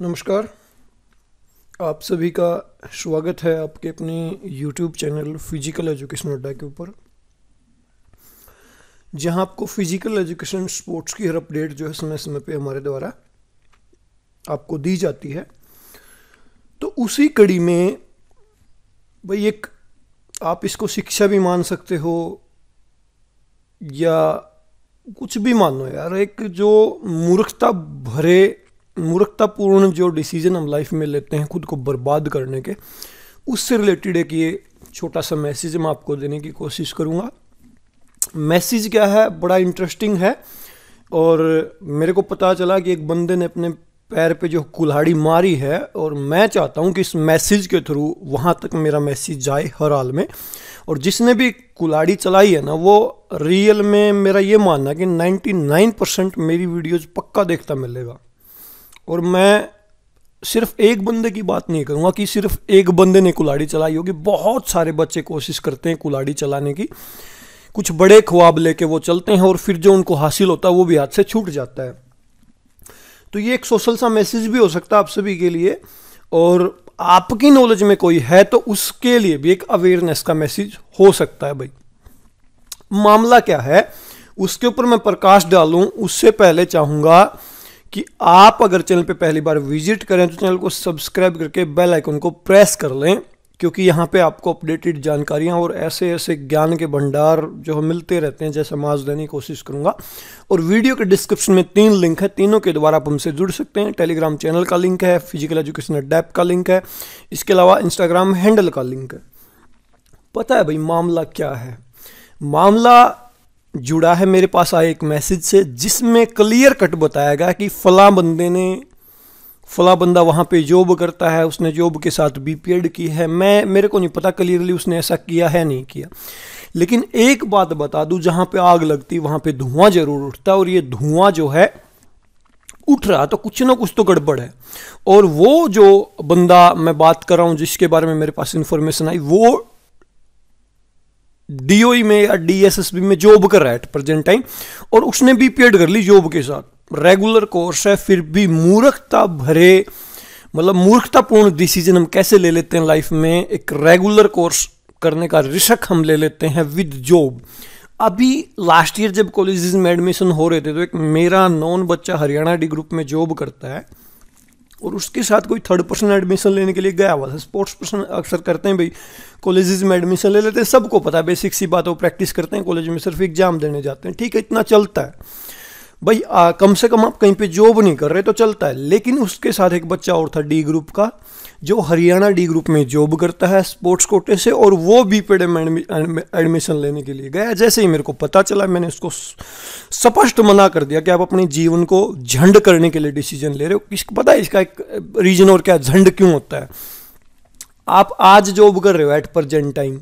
नमस्कार आप सभी का स्वागत है आपके अपने YouTube चैनल फिजिकल एजुकेशन अड्डा के ऊपर जहां आपको फिजिकल एजुकेशन स्पोर्ट्स की हर अपडेट जो है समय समय पे हमारे द्वारा आपको दी जाती है तो उसी कड़ी में भाई एक आप इसको शिक्षा भी मान सकते हो या कुछ भी मानो यार एक जो मूर्खता भरे मूर्खतापूर्ण जो डिसीज़न हम लाइफ में लेते हैं खुद को बर्बाद करने के उससे रिलेटेड एक ये छोटा सा मैसेज मैं आपको देने की कोशिश करूँगा मैसेज क्या है बड़ा इंटरेस्टिंग है और मेरे को पता चला कि एक बंदे ने अपने पैर पे जो कुल्हाड़ी मारी है और मैं चाहता हूँ कि इस मैसेज के थ्रू वहाँ तक मेरा मैसेज जाए हर हाल में और जिसने भी कुल्हाड़ी चलाई है ना वो रियल में मेरा ये मानना कि 99 परसेंट मेरी वीडियोज़ पक्का देखता मिलेगा और मैं सिर्फ एक बंदे की बात नहीं करूँगा कि सिर्फ एक बंदे ने कुलाड़ी चलाई होगी बहुत सारे बच्चे कोशिश करते हैं कुलाड़ी चलाने की कुछ बड़े ख्वाब लेके वो चलते हैं और फिर जो उनको हासिल होता है वो भी हाथ से छूट जाता है तो ये एक सोशल सा मैसेज भी हो सकता है आप सभी के लिए और आपकी नॉलेज में कोई है तो उसके लिए भी एक अवेयरनेस का मैसेज हो सकता है भाई मामला क्या है उसके ऊपर मैं प्रकाश डालूं उससे पहले चाहूंगा कि आप अगर चैनल पे पहली बार विजिट करें तो चैनल को सब्सक्राइब करके बेल आइकन को प्रेस कर लें क्योंकि यहाँ पे आपको अपडेटेड जानकारियाँ और ऐसे ऐसे ज्ञान के भंडार जो हम मिलते रहते हैं जैसे माज देने की कोशिश करूँगा और वीडियो के डिस्क्रिप्शन में तीन लिंक है तीनों के द्वारा आप हमसे जुड़ सकते हैं टेलीग्राम चैनल का लिंक है फिजिकल एजुकेशन डैप का लिंक है इसके अलावा इंस्टाग्राम हैंडल का लिंक है पता है भाई मामला क्या है मामला जुड़ा है मेरे पास आए एक मैसेज से जिसमें क्लियर कट बताया गया कि फ़ला बंदे ने फ़ला बंदा वहाँ पे जॉब करता है उसने जॉब के साथ बी पी एड की है मैं मेरे को नहीं पता क्लियरली उसने ऐसा किया है नहीं किया लेकिन एक बात बता दूँ जहाँ पे आग लगती वहाँ पे धुआं जरूर उठता और ये धुआं जो है उठ रहा तो कुछ ना कुछ तो गड़बड़ है और वो जो बंदा मैं बात कर रहा हूँ जिसके बारे में मेरे पास इन्फॉर्मेशन आई वो डीओई e में या डीएसएसबी में जॉब कर रहा है एट प्रेजेंट टाइम और उसने भी पेड कर ली जॉब के साथ रेगुलर कोर्स है फिर भी मूर्खता भरे मतलब मूर्खतापूर्ण डिसीजन हम कैसे ले लेते हैं लाइफ में एक रेगुलर कोर्स करने का रिशक हम ले लेते हैं विद जॉब अभी लास्ट ईयर जब कॉलेज में एडमिशन हो रहे थे तो एक मेरा नॉन बच्चा हरियाणा डी ग्रुप में जॉब करता है और उसके साथ कोई थर्ड पर्सन एडमिशन लेने के लिए गया हुआ था स्पोर्ट्स पर्सन अक्सर करते हैं भाई कॉलेजेस में एडमिशन ले लेते हैं सबको पता है बेसिक सी बात वो प्रैक्टिस करते हैं कॉलेज में सिर्फ एग्जाम देने जाते हैं ठीक है इतना चलता है भाई आ, कम से कम आप कहीं पे जॉब नहीं कर रहे तो चलता है लेकिन उसके साथ एक बच्चा और था डी ग्रुप का जो हरियाणा डी ग्रुप में जॉब करता है स्पोर्ट्स कोटे से और वो बी पेड में एडमिशन लेने के लिए गया जैसे ही मेरे को पता चला मैंने उसको स्पष्ट मना कर दिया कि आप अपने जीवन को झंड करने के लिए डिसीजन ले रहे हो किस पता है इसका एक रीज़न और क्या झंड क्यों होता है आप आज जॉब कर रहे हो एट प्रजेंट टाइम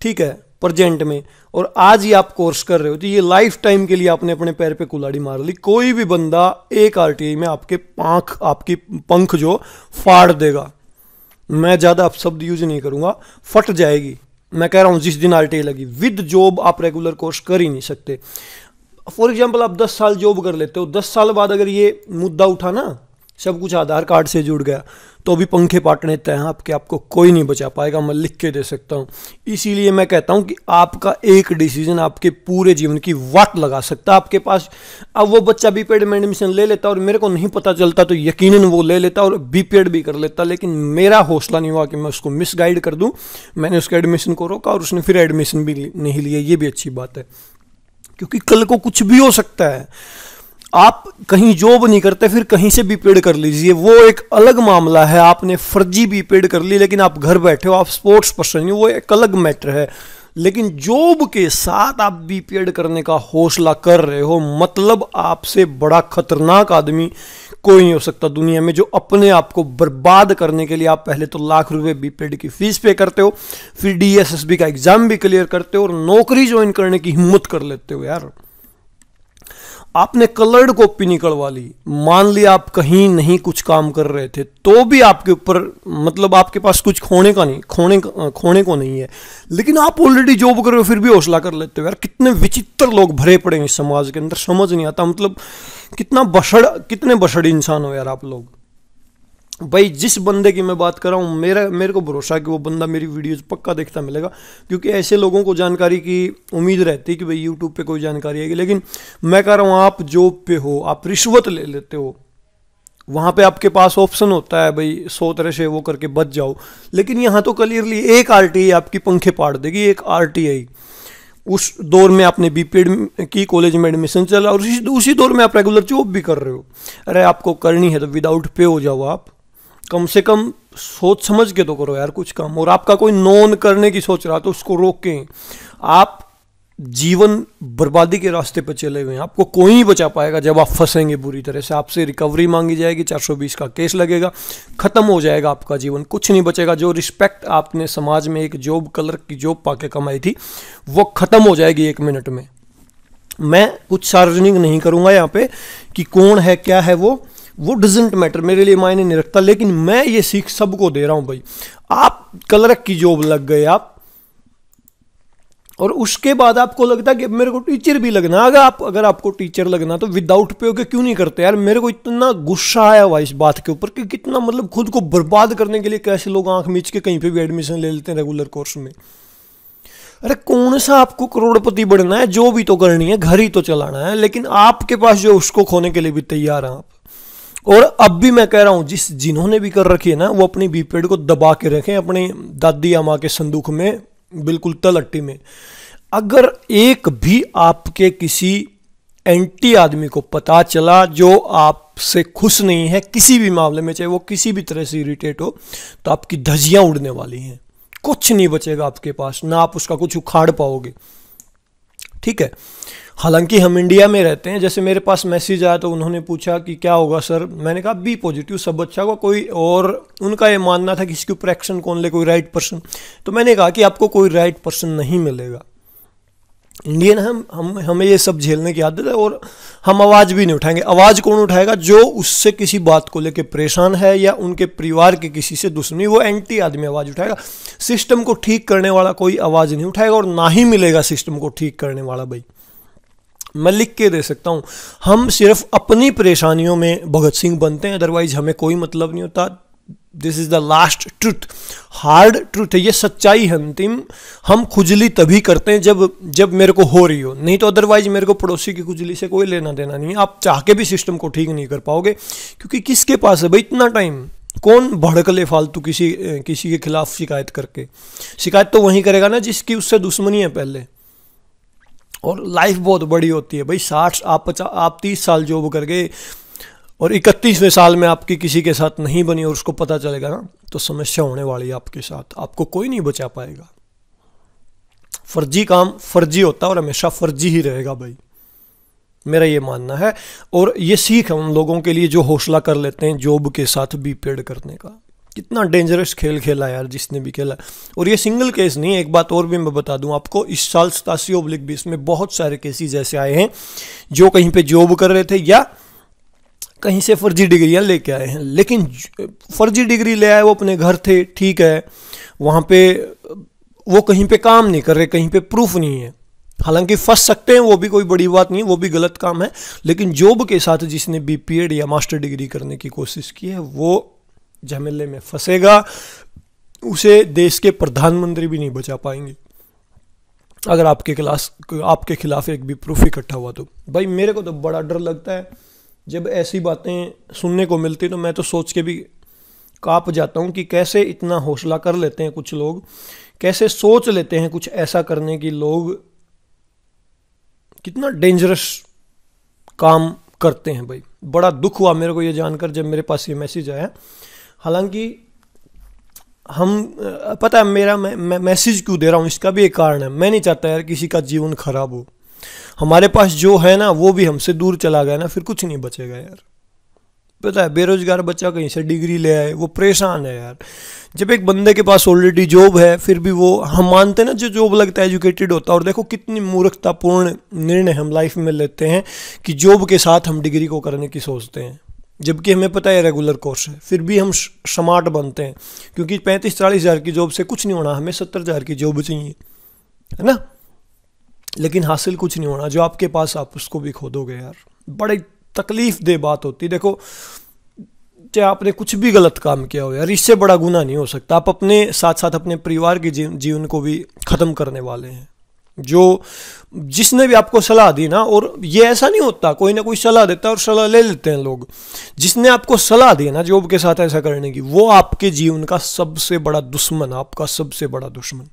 ठीक है प्रजेंट में और आज ही आप कोर्स कर रहे हो तो ये लाइफ टाइम के लिए आपने अपने पैर पे कुलाड़ी मार ली कोई भी बंदा एक आरटीआई में आपके पांख आपकी पंख जो फाड़ देगा मैं ज़्यादा आप शब्द यूज नहीं करूँगा फट जाएगी मैं कह रहा हूँ जिस दिन आरटीआई लगी विद जॉब आप रेगुलर कोर्स कर ही नहीं सकते फॉर एग्जाम्पल आप दस साल जॉब कर लेते हो दस साल बाद अगर ये मुद्दा उठा ना सब कुछ आधार कार्ड से जुड़ गया तो भी पंखे पाटने तय हैं आपके आपको कोई नहीं बचा पाएगा मैं लिख के दे सकता हूँ इसीलिए मैं कहता हूँ कि आपका एक डिसीजन आपके पूरे जीवन की वाट लगा सकता है आपके पास अब वो बच्चा बी पेड में एडमिशन ले लेता और मेरे को नहीं पता चलता तो यकीन वो ले लेता और बी पेड भी कर लेता लेकिन मेरा हौसला नहीं हुआ कि मैं उसको मिस कर दूँ मैंने उसके एडमिशन को रोका और उसने फिर एडमिशन भी नहीं लिया ये भी अच्छी बात है क्योंकि कल को कुछ भी हो सकता है आप कहीं जॉब नहीं करते फिर कहीं से भी पेड कर लीजिए वो एक अलग मामला है आपने फर्जी भी पेड कर ली लेकिन आप घर बैठे हो आप स्पोर्ट्स पर्सन हो वो एक अलग मैटर है लेकिन जॉब के साथ आप बी पी करने का हौसला कर रहे हो मतलब आपसे बड़ा खतरनाक आदमी कोई नहीं हो सकता दुनिया में जो अपने आप को बर्बाद करने के लिए आप पहले तो लाख रुपए बी पी की फ़ीस पे करते हो फिर डी का एग्ज़ाम भी क्लियर करते हो और नौकरी ज्वाइन करने की हिम्मत कर लेते हो यार आपने कलर्ड कॉपी निकलवा ली मान लिया आप कहीं नहीं कुछ काम कर रहे थे तो भी आपके ऊपर मतलब आपके पास कुछ खोने का नहीं खोने खोने को नहीं है लेकिन आप ऑलरेडी जॉब कर रहे हो फिर भी हौसला कर लेते हो यार कितने विचित्र लोग भरे पड़े हैं इस समाज के अंदर समझ नहीं आता मतलब कितना बसड़ कितने बसड़ इंसान हो यार आप लोग भाई जिस बंदे की मैं बात कर रहा हूँ मेरा मेरे को भरोसा है कि वो बंदा मेरी वीडियोस पक्का देखता मिलेगा क्योंकि ऐसे लोगों को जानकारी की उम्मीद रहती है कि भाई यूट्यूब पे कोई जानकारी आएगी लेकिन मैं कह रहा हूँ आप जॉब पे हो आप रिश्वत ले लेते हो वहाँ पे आपके पास ऑप्शन होता है भाई सौ तरह से वो करके बच जाओ लेकिन यहाँ तो क्लियरली एक आर आपकी पंखे पाड़ देगी एक आर उस दौर में आपने बी की कॉलेज में एडमिशन चला और उसी उसी दौर में आप रेगुलर जॉब भी कर रहे हो अरे आपको करनी है तो विदाउट पे हो जाओ आप कम से कम सोच समझ के तो करो यार कुछ काम और आपका कोई नॉन करने की सोच रहा तो उसको रोकें आप जीवन बर्बादी के रास्ते पर चले हुए हैं आपको कोई ही बचा पाएगा जब आप फंसेंगे बुरी तरह से आपसे रिकवरी मांगी जाएगी 420 का केस लगेगा ख़त्म हो जाएगा आपका जीवन कुछ नहीं बचेगा जो रिस्पेक्ट आपने समाज में एक जॉब कलर की जॉब पाके कमाई थी वो ख़त्म हो जाएगी एक मिनट में मैं कुछ सार्वजनिक नहीं करूँगा यहाँ पे कि कौन है क्या है वो वो डजेंट मैटर मेरे लिए मायने नहीं रखता लेकिन मैं ये सीख सबको दे रहा हूं भाई आप कलरक की जॉब लग गए आप और उसके बाद आपको लगता है कि मेरे को टीचर भी लगना अगर आप अगर आपको टीचर लगना तो विदाउट पे होकर क्यों नहीं करते यार मेरे को इतना गुस्सा आया हुआ इस बात के ऊपर कि कितना मतलब खुद को बर्बाद करने के लिए कैसे लोग आंख मीच के कहीं पे भी एडमिशन ले लेते हैं रेगुलर कोर्स में अरे कौन सा आपको करोड़पति बढ़ना है जो भी तो करनी है घर ही तो चलाना है लेकिन आपके पास जो उसको खोने के लिए भी तैयार हैं आप और अब भी मैं कह रहा हूँ जिस जिन्होंने भी कर रखी है ना वो अपनी बी को दबा के रखें अपने दादी या माँ के संदूक में बिल्कुल तलट्टी में अगर एक भी आपके किसी एंटी आदमी को पता चला जो आपसे खुश नहीं है किसी भी मामले में चाहे वो किसी भी तरह से इरिटेट हो तो आपकी धजियाँ उड़ने वाली हैं कुछ नहीं बचेगा आपके पास ना आप उसका कुछ उखाड़ पाओगे ठीक है हालांकि हम इंडिया में रहते हैं जैसे मेरे पास मैसेज आया तो उन्होंने पूछा कि क्या होगा सर मैंने कहा बी पॉजिटिव सब अच्छा होगा कोई और उनका ये मानना था कि इसके ऊपर एक्शन कौन ले कोई राइट पर्सन तो मैंने कहा कि आपको कोई राइट पर्सन नहीं मिलेगा इंडियन हम हम हमें ये सब झेलने की आदत है और हम आवाज़ भी नहीं उठाएंगे आवाज़ कौन उठाएगा जो उससे किसी बात को लेके परेशान है या उनके परिवार के किसी से दुश्मनी वो एंटी आदमी आवाज़ उठाएगा सिस्टम को ठीक करने वाला कोई आवाज़ नहीं उठाएगा और ना ही मिलेगा सिस्टम को ठीक करने वाला भाई मैं लिख के दे सकता हूँ हम सिर्फ अपनी परेशानियों में भगत सिंह बनते हैं अदरवाइज हमें कोई मतलब नहीं होता this is the last truth hard truth है ये सच्चाई है अंतिम हम खुजली तभी करते हैं जब जब मेरे को हो रही हो नहीं तो अदरवाइज मेरे को पड़ोसी की खुजली से कोई लेना देना नहीं है आप चाह के भी सिस्टम को ठीक नहीं कर पाओगे क्योंकि किसके पास है भाई इतना टाइम कौन भड़क ले फालतू किसी किसी के खिलाफ शिकायत करके शिकायत तो वहीं करेगा ना जिसकी उससे दुश्मनी है पहले और लाइफ बहुत बड़ी होती है भाई साठ आप पचास आप तीस साल जॉब कर गए और इकतीसवें साल में आपकी किसी के साथ नहीं बनी और उसको पता चलेगा ना तो समस्या होने वाली है आपके साथ आपको कोई नहीं बचा पाएगा फर्जी काम फर्जी होता है और हमेशा फर्जी ही रहेगा भाई मेरा ये मानना है और ये सीख है उन लोगों के लिए जो हौसला कर लेते हैं जॉब के साथ बी पेड करने का कितना डेंजरस खेल खेला यार जिसने भी खेला और ये सिंगल केस नहीं है एक बात और भी मैं बता दूं आपको इस साल सतासी ओब्लिक बीस में बहुत सारे केसेस ऐसे आए हैं जो कहीं पे जॉब कर रहे थे या कहीं से फर्जी डिग्रियां लेके आए हैं लेकिन फर्जी डिग्री ले आए वो अपने घर थे ठीक है वहाँ पे वो कहीं पे काम नहीं कर रहे कहीं पे प्रूफ नहीं है हालांकि फंस सकते हैं वो भी कोई बड़ी बात नहीं है वो भी गलत काम है लेकिन जॉब के साथ जिसने बी या मास्टर डिग्री करने की कोशिश की है वो झमेले में फंसेगा उसे देश के प्रधानमंत्री भी नहीं बचा पाएंगे अगर आपके क्लास आपके खिलाफ एक भी प्रूफ इकट्ठा हुआ तो भाई मेरे को तो बड़ा डर लगता है जब ऐसी बातें सुनने को मिलती तो मैं तो सोच के भी काँप जाता हूँ कि कैसे इतना हौसला कर लेते हैं कुछ लोग कैसे सोच लेते हैं कुछ ऐसा करने की लोग कितना डेंजरस काम करते हैं भाई बड़ा दुख हुआ मेरे को ये जानकर जब मेरे पास ये मैसेज आया हालांकि हम पता है मेरा मैं मैसेज क्यों दे रहा हूँ इसका भी एक कारण है मैं नहीं चाहता यार किसी का जीवन खराब हो हमारे पास जो है ना वो भी हमसे दूर चला गया ना फिर कुछ नहीं बचेगा यार पता है बेरोजगार बच्चा कहीं से डिग्री ले आए वो परेशान है यार जब एक बंदे के पास ऑलरेडी जॉब है फिर भी वो हम मानते हैं ना जो जॉब लगता है एजुकेटेड होता है और देखो कितनी मूर्खतापूर्ण निर्णय हम लाइफ में लेते हैं कि जॉब के साथ हम डिग्री को करने की सोचते हैं जबकि हमें पता है रेगुलर कोर्स है फिर भी हम स्मार्ट बनते हैं क्योंकि पैंतीस चालीस हज़ार की जॉब से कुछ नहीं होना हमें सत्तर हज़ार की जॉब चाहिए है ना लेकिन हासिल कुछ नहीं होना जो आपके पास आप उसको भी खो दोगे यार बड़े तकलीफ दे बात होती देखो चाहे आपने कुछ भी गलत काम किया हो यार इससे बड़ा गुना नहीं हो सकता आप अपने साथ साथ अपने परिवार के जीवन को भी ख़त्म करने वाले हैं जो जिसने भी आपको सलाह दी ना और ये ऐसा नहीं होता कोई ना कोई सलाह देता है और सलाह ले लेते हैं लोग जिसने आपको सलाह दी ना जॉब के साथ ऐसा करने की वो आपके जीवन का सबसे बड़ा दुश्मन आपका सबसे बड़ा दुश्मन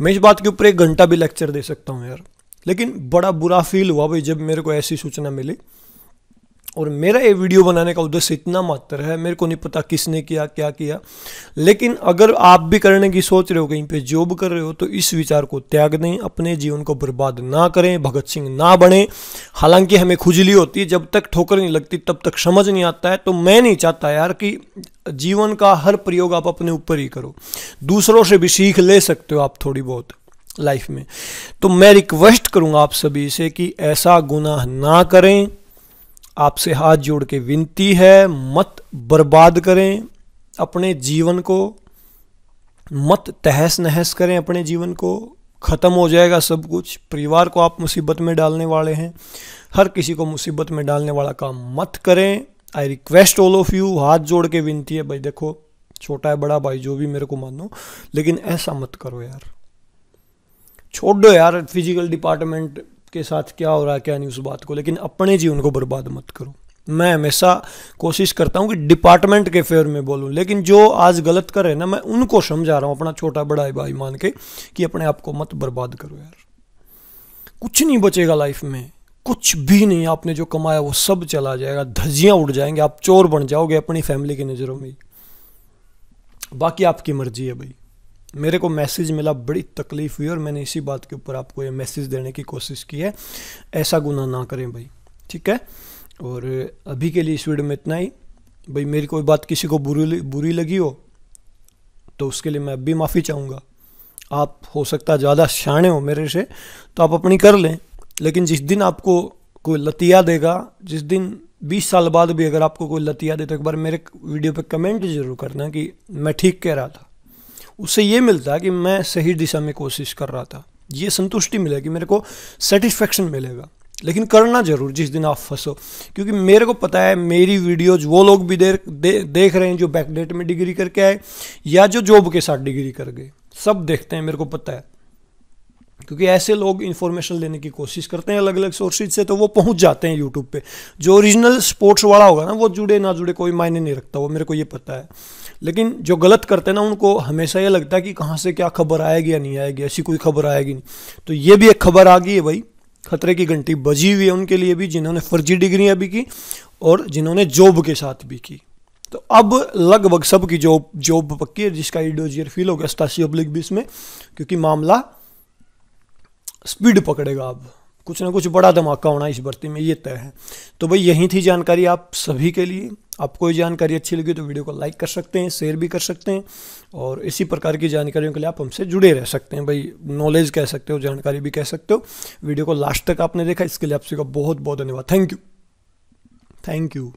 मैं इस बात के ऊपर एक घंटा भी लेक्चर दे सकता हूँ यार लेकिन बड़ा बुरा फील हुआ भाई जब मेरे को ऐसी सूचना मिली और मेरा ये वीडियो बनाने का उद्देश्य इतना मात्र है मेरे को नहीं पता किसने किया क्या किया लेकिन अगर आप भी करने की सोच रहे हो कहीं पे जॉब कर रहे हो तो इस विचार को त्याग दें अपने जीवन को बर्बाद ना करें भगत सिंह ना बने हालांकि हमें खुजली होती है जब तक ठोकर नहीं लगती तब तक समझ नहीं आता है तो मैं नहीं चाहता यार कि जीवन का हर प्रयोग आप अपने ऊपर ही करो दूसरों से भी सीख ले सकते हो आप थोड़ी बहुत लाइफ में तो मैं रिक्वेस्ट करूंगा आप सभी से कि ऐसा गुनाह ना करें आपसे हाथ जोड़ के विनती है मत बर्बाद करें अपने जीवन को मत तहस नहस करें अपने जीवन को ख़त्म हो जाएगा सब कुछ परिवार को आप मुसीबत में डालने वाले हैं हर किसी को मुसीबत में डालने वाला काम मत करें I request all of you हाथ जोड़ के विनती है भाई देखो छोटा है बड़ा भाई जो भी मेरे को मानो लेकिन ऐसा मत करो यार छोड़ दो यार फिजिकल डिपार्टमेंट के साथ क्या हो रहा है क्या नहीं उस बात को लेकिन अपने जीवन को बर्बाद मत करो मैं हमेशा कोशिश करता हूँ कि डिपार्टमेंट के फेवर में बोलूँ लेकिन जो आज गलत कर रहे हैं ना मैं उनको समझा रहा हूँ अपना छोटा बड़ा भाई मान के कि अपने आप को मत बर्बाद करो यार कुछ नहीं बचेगा लाइफ में कुछ भी नहीं आपने जो कमाया वो सब चला जाएगा धजियाँ उड़ जाएंगे आप चोर बन जाओगे अपनी फैमिली की नज़रों में बाकी आपकी मर्जी है भाई मेरे को मैसेज मिला बड़ी तकलीफ हुई और मैंने इसी बात के ऊपर आपको ये मैसेज देने की कोशिश की है ऐसा गुना ना करें भाई ठीक है और अभी के लिए इस वीडियो में इतना ही भाई मेरी कोई बात किसी को बुरी बुरी लगी हो तो उसके लिए मैं अभी माफ़ी चाहूँगा आप हो सकता ज़्यादा शाणे हो मेरे से तो आप अपनी कर लें लेकिन जिस दिन आपको कोई लतिया देगा जिस दिन 20 साल बाद भी अगर आपको कोई लतिया दे तो एक बार मेरे वीडियो पे कमेंट जरूर करना कि मैं ठीक कह रहा था उससे ये मिलता कि मैं सही दिशा में कोशिश कर रहा था ये संतुष्टि मिलेगी मेरे को सेटिस्फेक्शन मिलेगा लेकिन करना जरूर जिस दिन आप फंसो क्योंकि मेरे को पता है मेरी वीडियोज वो लोग भी दे, दे, देख रहे हैं जो बैकडेट में डिग्री करके आए या जो जॉब के साथ डिग्री कर गए सब देखते हैं मेरे को पता है क्योंकि ऐसे लोग इन्फॉर्मेशन लेने की कोशिश करते हैं अलग अलग सोर्सेज से तो वो पहुंच जाते हैं यूट्यूब पे जो ओरिजिनल स्पोर्ट्स वाला होगा ना वो जुड़े ना जुड़े कोई मायने नहीं रखता वो मेरे को ये पता है लेकिन जो गलत करते हैं ना उनको हमेशा ये लगता है कि कहाँ से क्या खबर आएगी या नहीं आएगी ऐसी कोई खबर आएगी नहीं तो ये भी एक खबर आ गई है भाई खतरे की घंटी बजी हुई है उनके लिए भी जिन्होंने फर्जी डिग्रियाँ भी की और जिन्होंने जॉब के साथ भी की तो अब लगभग सबकी जॉब जॉब पक्की है जिसका इडोजियर फील हो गया सतासी अब्लिक बीस में क्योंकि मामला स्पीड पकड़ेगा अब कुछ ना कुछ बड़ा धमाका होना इस भर्ती में ये तय है तो भाई यही थी जानकारी आप सभी के लिए आपको ये जानकारी अच्छी लगी तो वीडियो को लाइक कर सकते हैं शेयर भी कर सकते हैं और इसी प्रकार की जानकारियों के लिए आप हमसे जुड़े रह सकते हैं भाई नॉलेज कह सकते हो जानकारी भी कह सकते हो वीडियो को लास्ट तक आपने देखा इसके लिए आप सभी का बहुत बहुत धन्यवाद थैंक यू थैंक यू